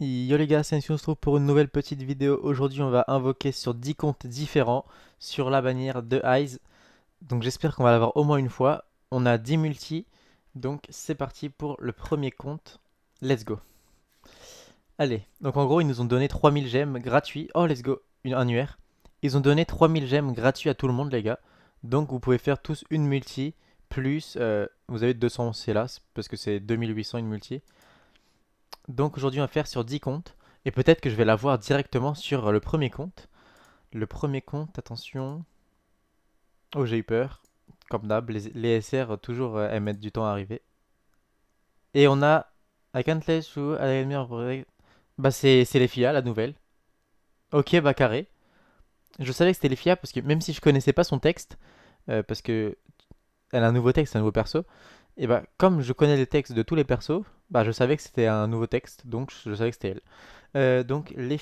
Yo les gars, c'est se trouve pour une nouvelle petite vidéo. Aujourd'hui, on va invoquer sur 10 comptes différents sur la bannière de Eyes. Donc j'espère qu'on va l'avoir au moins une fois. On a 10 multi, donc c'est parti pour le premier compte. Let's go. Allez, donc en gros, ils nous ont donné 3000 gemmes gratuits. Oh, let's go, une annuaire. Ils ont donné 3000 gemmes gratuits à tout le monde, les gars. Donc vous pouvez faire tous une multi, plus euh, vous avez 200, c'est là, parce que c'est 2800 une multi. Donc aujourd'hui on va faire sur 10 comptes. Et peut-être que je vais la voir directement sur le premier compte. Le premier compte, attention. Oh j'ai eu peur. Comme d'hab, les, SR toujours euh, elles du temps à arriver. Et on a I can't let you Bah c'est les FIA, la nouvelle. Ok bah carré. Je savais que c'était les FIA parce que même si je connaissais pas son texte, euh, parce que elle a un nouveau texte, un nouveau perso, et bah, comme je connais les textes de tous les persos, bah, je savais que c'était un nouveau texte, donc je savais que c'était elle. Euh, donc, les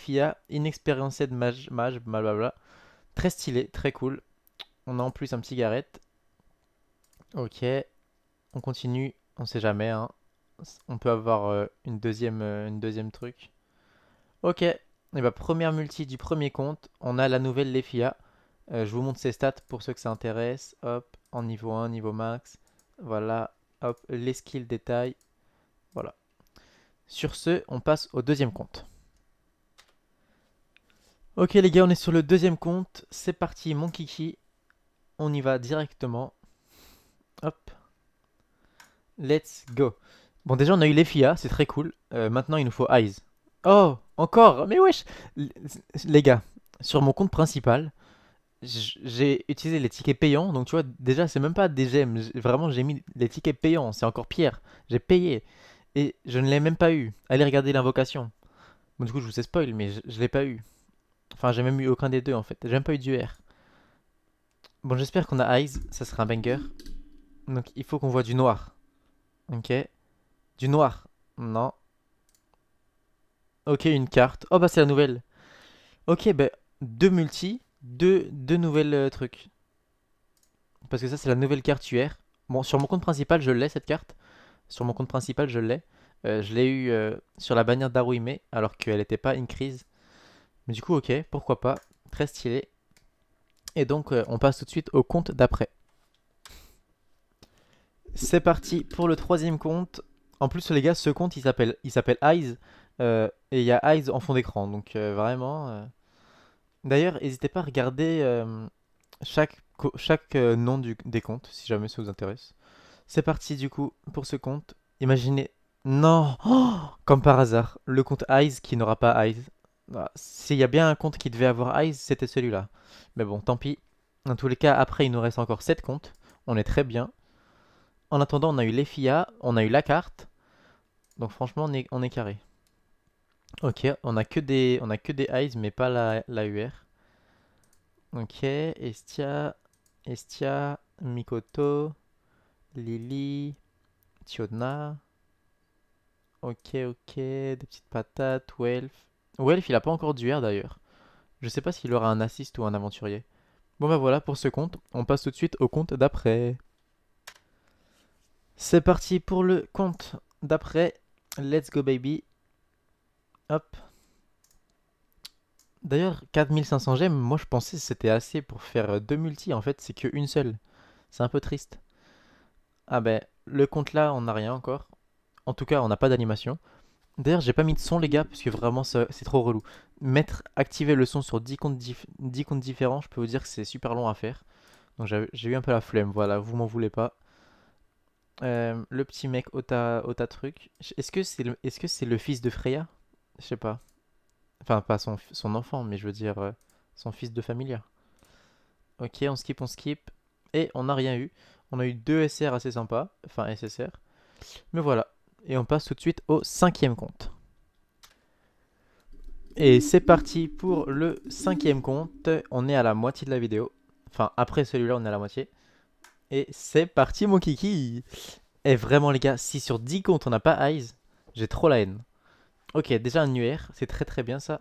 inexpérimentée de mage, mage, blablabla. Très stylé, très cool. On a en plus un petit cigarette. Ok. On continue, on sait jamais. Hein. On peut avoir euh, une, deuxième, euh, une deuxième truc. Ok. Et bah, première multi du premier compte, on a la nouvelle Lefia. je vous montre ses stats pour ceux que ça intéresse. Hop, en niveau 1, niveau max. Voilà, Hop, les skills détails Voilà. Sur ce, on passe au deuxième compte. Ok les gars, on est sur le deuxième compte. C'est parti, mon kiki. On y va directement. Hop. Let's go. Bon déjà, on a eu les FIA, c'est très cool. Euh, maintenant, il nous faut Eyes. Oh, encore Mais wesh Les gars, sur mon compte principal, j'ai utilisé les tickets payants. Donc, tu vois, déjà, c'est même pas des gemmes. Vraiment, j'ai mis les tickets payants. C'est encore pire. J'ai payé. Et je ne l'ai même pas eu. Allez regarder l'invocation. Bon, du coup, je vous ai spoil, mais je, l'ai pas eu. Enfin, j'ai même eu aucun des deux, en fait. J'ai même pas eu du R Bon, j'espère qu'on a Eyes. Ça sera un banger. Donc, il faut qu'on voit du noir. Ok. Du noir. Non. Ok, une carte. Oh, bah, c'est la nouvelle. Ok, bah, deux multi deux, nouvelles euh, trucs. Parce que ça, c'est la nouvelle carte UR. Bon, sur mon compte principal, je l'ai cette carte. Sur mon compte principal, je l'ai. Euh, je l'ai eu euh, sur la bannière d'Aruime, alors qu'elle n'était pas une crise. Mais du coup, ok, pourquoi pas. Très stylé. Et donc, on passe tout de suite au compte d'après. C'est parti pour le troisième compte. En plus, les gars, ce compte, il s'appelle Eyes. et il y a Eyes en fond d'écran. Donc, vraiment... D'ailleurs, n'hésitez pas à regarder euh, chaque, chaque euh, nom du, des comptes, si jamais ça vous intéresse. C'est parti du coup pour ce compte. Imaginez... Non oh, Comme par hasard, le compte Eyes qui n'aura pas Eyes. Ah, s'il y a bien un compte qui devait avoir Eyes, c'était celui-là. Mais bon, tant pis. Dans tous les cas, après, il nous reste encore 7 comptes. On est très bien. En attendant, on a eu les FIA, on a eu la carte. Donc franchement, on est, on est carré. Ok, on a que des, on a que des eyes, mais pas la, la UR. Ok, Estia, Estia, Mikoto, Lily, Tiona. Ok, ok, des petites patates, Welf. Welf, il a pas encore du d'UR d'ailleurs. Je sais pas s'il aura un assist ou un aventurier. Bon ben voilà pour ce compte, on passe tout de suite au compte d'après. C'est parti pour le compte d'après. Let's go baby. Hop. D'ailleurs, 4500 gemmes, moi je pensais que c'était assez pour faire euh, deux multi. En fait, c'est qu'une seule. C'est un peu triste. Ah ben, le compte là, on n'a rien encore. En tout cas, on n'a pas d'animation. D'ailleurs, j'ai pas mis de son, les gars, parce que vraiment, c'est trop relou. Mettre, activer le son sur 10 comptes, différents, je peux vous dire que c'est super long à faire. Donc j'ai eu un peu la flemme, voilà, vous m'en voulez pas. Euh, le petit mec Ota, Ota truc. Est-ce que c'est est -ce le fils de Freya je sais pas. Enfin, pas son, enfant, mais je veux dire euh, son fils de familia. Ok, on skip, on skip. Et on n'a rien eu. On a eu deux SR assez sympas. Enfin, SSR. Mais voilà. Et on passe tout de suite au cinquième compte. Et c'est parti pour le cinquième compte. On est à la moitié de la vidéo. Enfin, après celui-là, on est à la moitié. Et c'est parti, mon kiki Et eh, vraiment, les gars, si sur 10 comptes, on n'a pas Eyes, j'ai trop la haine. Ok, déjà un UR, c'est très très bien ça.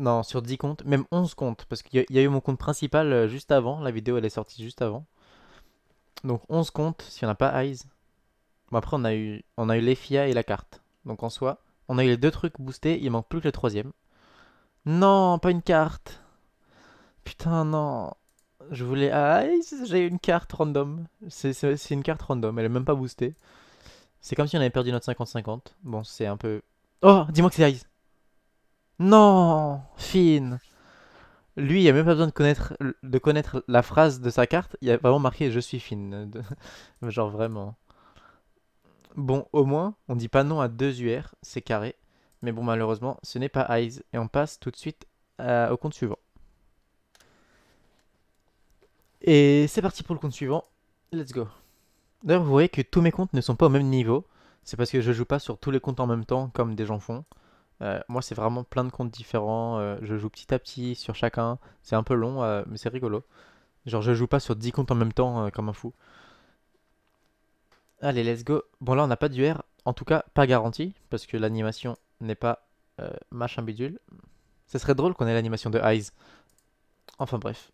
Non, sur 10 comptes, même 11 comptes, parce qu'il y, a eu mon compte principal euh, juste avant, la vidéo elle est sortie juste avant. Donc 11 comptes si on n'a pas Eyes. Bon après on a eu on a eu l'EFIA et la carte. Donc en soi, on a eu les deux trucs boostés, il manque plus que le troisième. Non, pas une carte. Putain non. Je voulais Eyes, j'ai une carte random. C'est une carte random, elle est même pas boostée. C'est comme si on avait perdu notre 50-50. Bon, c'est un peu... Oh, dis-moi que c'est Ice. Non, Finn. Lui, il a même pas besoin de connaître, la phrase de sa carte. Il a vraiment marqué Je suis Finn. Genre vraiment. Bon, au moins, on dit pas non à deux UR, c'est carré. Mais bon, malheureusement, ce n'est pas Ice. Et on passe tout de suite euh, au compte suivant. Et c'est parti pour le compte suivant. Let's go. D'ailleurs, vous voyez que tous mes comptes ne sont pas au même niveau. C'est parce que je joue pas sur tous les comptes en même temps comme des gens font. Euh, moi, c'est vraiment plein de comptes différents. Euh, je joue petit à petit sur chacun. C'est un peu long, euh, mais c'est rigolo. Genre, je joue pas sur 10 comptes en même temps comme un fou. Allez, let's go. Bon, là, on n'a pas du R, En tout cas, pas garanti. Parce que l'animation n'est pas machin bidule. Ce serait drôle qu'on ait l'animation de Eyes. Enfin, bref.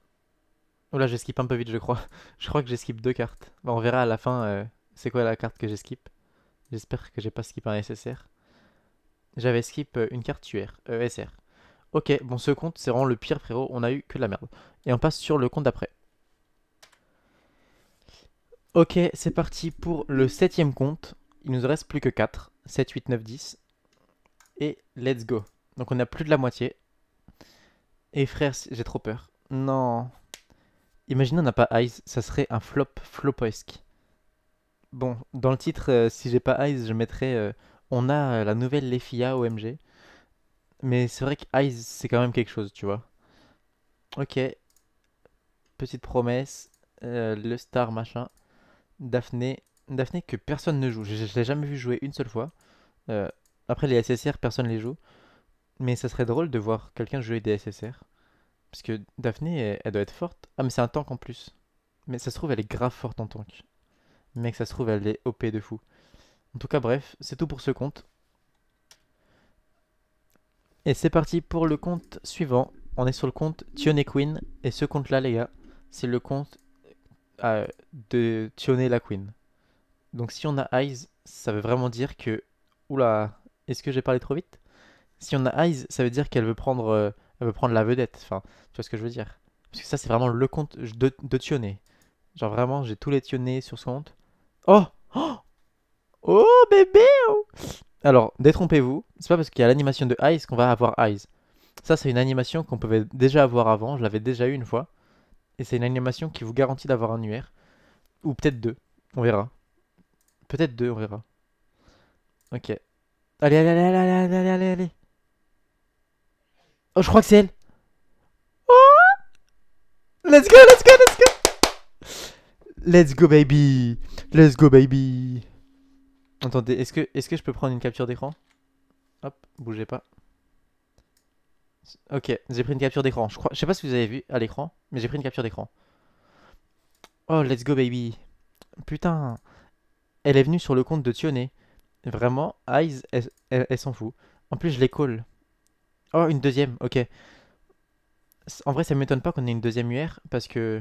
Oh là, j'ai skip un peu vite, je crois. Je crois que j'ai skip deux cartes. Bon, on verra à la fin euh, c'est quoi la carte que j'ai skip. J'espère que j'ai pas skip un SSR. J'avais skip euh, une carte tuère. SR. Ok, bon, ce compte, c'est vraiment le pire, frérot. On a eu que de la merde. Et on passe sur le compte d'après. Ok, c'est parti pour le septième compte. Il nous reste plus que 4. 7, 8, 9, 10. Et let's go. Donc on a plus de la moitié. Et frère, j'ai trop peur. Non. Imaginez on n'a pas ice ça serait un flop flopesque. Bon, dans le titre, euh, si j'ai pas ice je mettrais euh, On a euh, la nouvelle Lefia OMG. Mais c'est vrai que Eyes, c'est quand même quelque chose, tu vois. Ok. Petite promesse. le star machin. Daphné. Daphné que personne ne joue. Je, je l'ai jamais vu jouer une seule fois. après les SSR, personne les joue. Mais ça serait drôle de voir quelqu'un jouer des SSR. Parce que Daphné, elle, doit être forte. Ah, mais c'est un tank en plus. Mais ça se trouve, elle est grave forte en tank. Mec, ça se trouve, elle est OP de fou. En tout cas, bref, c'est tout pour ce compte. Et c'est parti pour le compte suivant. On est sur le compte Tione Queen. Et ce compte-là, les gars, c'est le compte euh, de Tione la Queen. Donc si on a Eyes, ça veut vraiment dire que... Oula, est-ce que j'ai parlé trop vite Si on a Eyes, ça veut dire qu'elle veut prendre... Euh, elle veut prendre la vedette. Enfin, tu vois ce que je veux dire Parce que ça, c'est vraiment le compte de, Tionné. Genre vraiment, j'ai tous les Tionné sur ce compte. Oh Oh, oh bébé oh. Alors, détrompez-vous, c'est pas parce qu'il y a l'animation de Eyes qu'on va avoir Eyes. Ça, c'est une animation qu'on pouvait déjà avoir avant, je l'avais déjà eu une fois. Et c'est une animation qui vous garantit d'avoir un UR. Ou peut-être deux, on verra. Peut-être deux, on verra. Ok. Allez, allez, allez, allez, allez, allez, allez. Oh, je crois que c'est elle. Oh let's go, let's go, let's go. Let's go, baby. Let's go, baby. Attendez, est-ce que, est que je peux prendre une capture d'écran Hop, bougez pas. Ok, j'ai pris une capture d'écran. Je, crois... je sais pas si vous avez vu à l'écran, mais j'ai pris une capture d'écran. Oh, let's go, baby. Putain. Elle est venue sur le compte de Tioné. Vraiment, Eyes, elle, s'en fout. En plus, je les call Oh, une deuxième, ok. En vrai, ça m'étonne pas qu'on ait une deuxième UR parce que.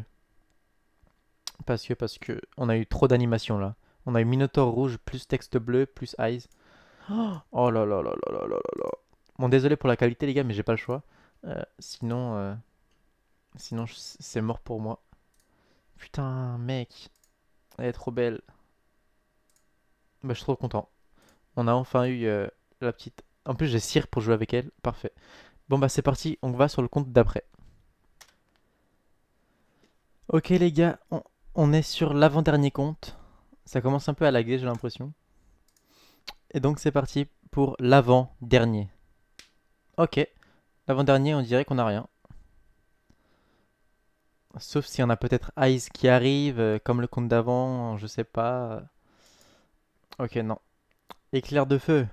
Parce que, parce que, on a eu trop d'animations là. On a eu Minotaur rouge, plus texte bleu, plus eyes. Oh, oh là là là là là là là Bon, désolé pour la qualité, les gars, mais j'ai pas le choix. Euh, sinon, euh, sinon c'est mort pour moi. Putain, mec. Elle est trop belle. Bah, je suis trop content. On a enfin eu euh, la petite en plus, j'ai Cire pour jouer avec elle. Parfait. Bon, bah, c'est parti. On va sur le compte d'après. Ok, les gars. On, on est sur l'avant-dernier compte. Ça commence un peu à laguer, j'ai l'impression. Et donc, c'est parti pour l'avant-dernier. Ok. L'avant-dernier, on dirait qu'on n'a rien. Sauf si on a peut-être Ice qui arrive, euh, comme le compte d'avant, je sais pas. Ok, non. Éclair de feu.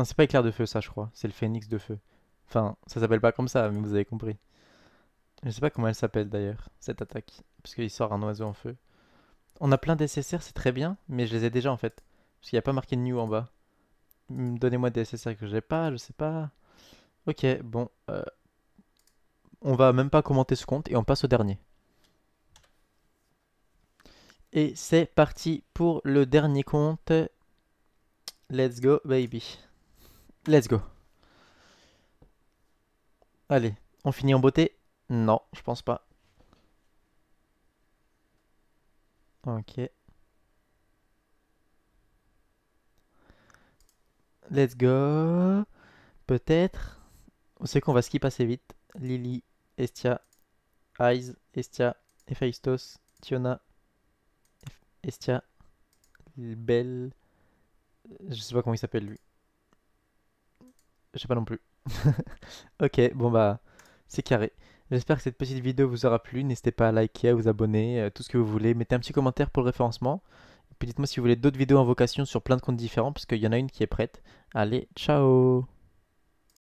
Non, c'est pas éclair de feu, ça, je crois. C'est le phénix de feu. Enfin, ça s'appelle pas comme ça, mais vous avez compris. Je sais pas comment elle s'appelle d'ailleurs, cette attaque. Parce qu'il sort un oiseau en feu. On a plein d'SSR, c'est très bien, mais je les ai déjà en fait. Parce qu'il n'y a pas marqué new en bas. Mm, donnez-moi des SSR que j'ai pas, je sais pas. Ok, bon. Euh, on va même pas commenter ce compte et on passe au dernier. Et c'est parti pour le dernier compte. Let's go, baby. Let's go. Allez, on finit en beauté Non, je pense pas. Ok. Let's go. Peut-être. On sait qu'on va skip assez vite. Lily, Estia, Eyes, Estia, Ephaistos, Tiona, Estia, Belle. Je sais pas comment il s'appelle lui. Je sais pas non plus. ok, bon bah, c'est carré. J'espère que cette petite vidéo vous aura plu. N'hésitez pas à liker, à vous abonner, euh, tout ce que vous voulez. Mettez un petit commentaire pour le référencement. Et puis dites-moi si vous voulez d'autres vidéos en vocation sur plein de comptes différents, parce qu'il y en a une qui est prête. Allez, ciao